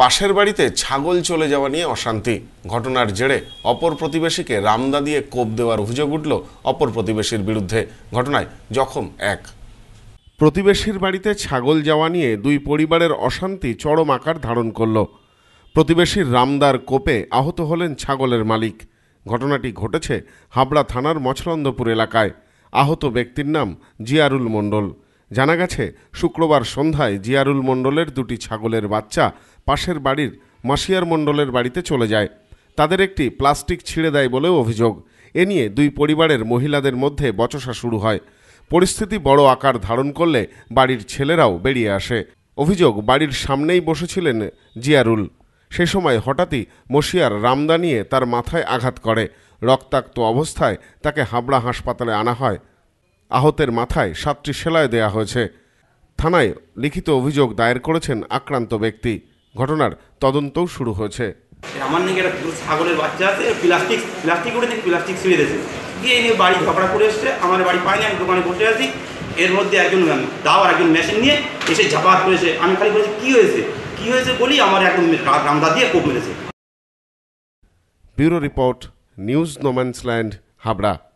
পাশের বাড়িতে ছাগল চলে যাওয়া নিয়ে অশান্তি ঘটনার জেরে অপর প্রতিবেশীকে রামদা দিয়ে কোপ দেওয়ার অভিযোগ উঠল অপর প্রতিবেশীর বিরুদ্ধে ঘটনায় জখম এক প্রতিবেশীর বাড়িতে ছাগল যাওয়া নিয়ে দুই পরিবারের অশান্তি চরম আকার ধারণ করল প্রতিবেশীর রামদার কোপে আহত হলেন ছাগলের মালিক ঘটনাটি ঘটেছে হাবড়া থানার মছলন্দপুর এলাকায় আহত ব্যক্তির নাম জিয়ারুল মণ্ডল জানা গেছে শুক্রবার সন্ধ্যায় জিয়ারুল মণ্ডলের দুটি ছাগলের বাচ্চা পাশের বাড়ির মাসিয়ার মণ্ডলের বাড়িতে চলে যায় তাদের একটি প্লাস্টিক ছিঁড়ে দেয় বলেও অভিযোগ এ নিয়ে দুই পরিবারের মহিলাদের মধ্যে বচসা শুরু হয় পরিস্থিতি বড় আকার ধারণ করলে বাড়ির ছেলেরাও বেরিয়ে আসে অভিযোগ বাড়ির সামনেই বসেছিলেন জিয়ারুল সে সময় হঠাৎই মশিয়ার রামদা নিয়ে তার মাথায় আঘাত করে রক্তাক্ত অবস্থায় তাকে হাবড়া হাসপাতালে আনা হয় আহতের মাথায় সাতটি সেলাই দেয়া হয়েছে থানায় লিখিত অভিযোগ দায়ের করেছেন আক্রান্ত ব্যক্তি ঘটনার তদন্তও শুরু হয়েছে আমার নাকি একটা ছাগলের বাচ্চা আছে প্লাস্টিক প্লাস্টিক করে দিয়ে প্লাস্টিক ছিঁড়ে দিয়েছে গিয়ে নিয়ে বাড়ি ঝগড়া করে এসছে আমার বাড়ি পাইনি আমি দোকানে বসে আছি এর মধ্যে একজন দাও আর একজন মেশিন নিয়ে এসে ঝাপা করেছে আমি খালি বলেছি কী হয়েছে কী হয়েছে বলি আমার একদম রামদা দিয়ে কোপ মেরেছে bureau report news no man's land Habra